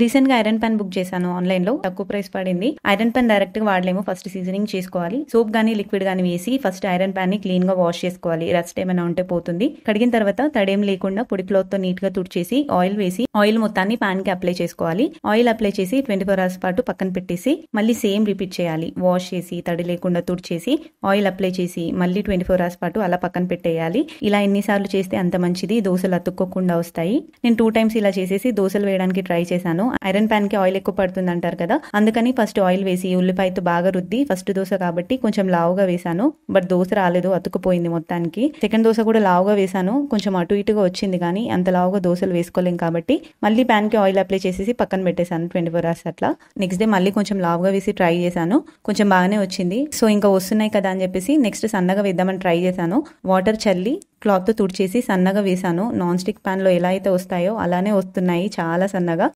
recent గా iron pan book చేశాను online లో తక్కువ ప్రైస్ పడింది ఐరన్ పెన్ డైరెక్ట్ గా వాడలేము ఫస్ట్ సీజనింగ్ చేసుకోవాలి సోప్ గానీ లిక్విడ్ గానీ వేసి ఫస్ట్ ఐరన్ ప్యాన్ ని క్లీన్ గా వాష్ చేసుకోవాలి రెస్ట్ ఏమైనా ఉంటే పోతుంది కడిగిన తర్వాత తడేం లేకుండా పొడి క్లాత్ తో నీట్ గా తుడిచేసి ఆయిల్ వేసి ఆయిల్ మొత్తాన్ని ప్యాన్ కి అప్లై చేసుకోవాలి ఆయిల్ అప్లై చేసి ట్వంటీ ఫోర్ అవర్స్ పాటు పక్కన పెట్టేసి మళ్ళీ సేమ్ రిపీట్ చేయాలి వాష్ చేసి తడి లేకుండా తుడిచేసి ఆయిల్ అప్లై చేసి మళ్ళీ ట్వంటీ ఫోర్ అవర్స్ పాటు అలా పక్కన పెట్టేయాలి ఇలా ఎన్నిసార్లు చేస్తే అంత మంచిది దోశలు అతుక్కోకుండా వస్తాయి నేను టూ టైమ్స్ ఇలా చేసేసి దోశలు వేయడానికి ట్రై చేశాను వేసుకున్నాను ఐరన్ ప్యాన్ కి ఆయిల్ ఎక్కువ పడుతుంది అంటారు కదా అందుకని ఫస్ట్ ఆయిల్ వేసి ఉల్లిపాయతో బాగా రుద్ది ఫస్ట్ దోశ కాబట్టి కొంచెం లావుగా వేశాను బట్ దోశ రాలేదు అతుకుపోయింది మొత్తానికి సెకండ్ దోశ కూడా లావుగా వేశాను కొంచెం అటు ఇటుగా వచ్చింది కానీ అంత లావుగా దోశలు వేసుకోలేం కాబట్టి మళ్ళీ ప్యాన్ కి ఆయిల్ అప్లై చేసేసి పక్కన పెట్టేశాను ట్వంటీ ఫోర్ అవర్స్ అట్లా నెక్స్ట్ డే మళ్ళీ కొంచెం లావుగా వేసి ట్రై చేశాను కొంచెం బాగానే వచ్చింది సో ఇంకా వస్తున్నాయి కదా అని చెప్పేసి నెక్స్ట్ సన్నగా వేద్దామని ట్రై చేశాను వాటర్ చల్లి క్లాత్తో తుడిచేసి సన్నగా వేశాను నాన్ స్టిక్ లో ఎలా అయితే వస్తాయో అలానే వస్తున్నాయి చాలా సన్నగా